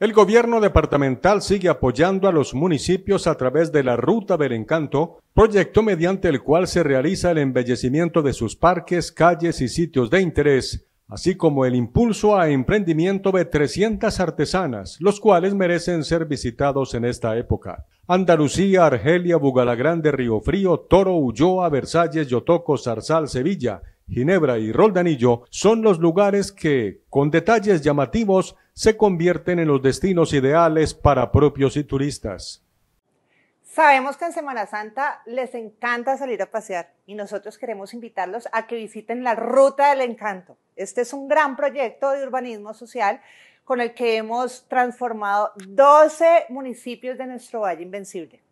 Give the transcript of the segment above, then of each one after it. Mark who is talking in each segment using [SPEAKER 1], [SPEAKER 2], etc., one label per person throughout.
[SPEAKER 1] El gobierno departamental sigue apoyando a los municipios a través de la Ruta del Encanto, proyecto mediante el cual se realiza el embellecimiento de sus parques, calles y sitios de interés, así como el impulso a emprendimiento de 300 artesanas, los cuales merecen ser visitados en esta época. Andalucía, Argelia, Bugalagrande, Río Frío, Toro, Ulloa, Versalles, Yotoco, Zarzal, Sevilla, Ginebra y Roldanillo son los lugares que, con detalles llamativos, se convierten en los destinos ideales para propios y turistas.
[SPEAKER 2] Sabemos que en Semana Santa les encanta salir a pasear y nosotros queremos invitarlos a que visiten la Ruta del Encanto. Este es un gran proyecto de urbanismo social con el que hemos transformado 12 municipios de nuestro Valle Invencible.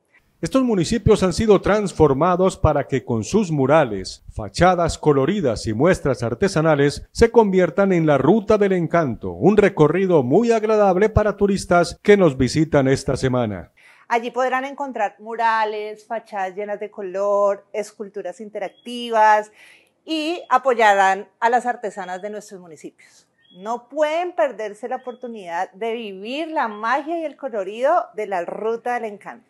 [SPEAKER 1] Estos municipios han sido transformados para que con sus murales, fachadas coloridas y muestras artesanales se conviertan en la Ruta del Encanto, un recorrido muy agradable para turistas que nos visitan esta semana.
[SPEAKER 2] Allí podrán encontrar murales, fachadas llenas de color, esculturas interactivas y apoyarán a las artesanas de nuestros municipios. No pueden perderse la oportunidad de vivir la magia y el colorido de la Ruta del Encanto.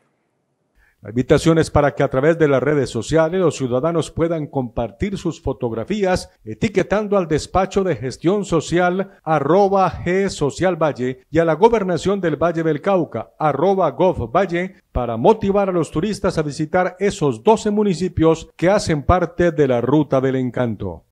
[SPEAKER 1] La invitación es para que a través de las redes sociales los ciudadanos puedan compartir sus fotografías etiquetando al despacho de gestión social arroba G Social Valle y a la gobernación del Valle del Cauca arroba Gov Valle para motivar a los turistas a visitar esos 12 municipios que hacen parte de la Ruta del Encanto.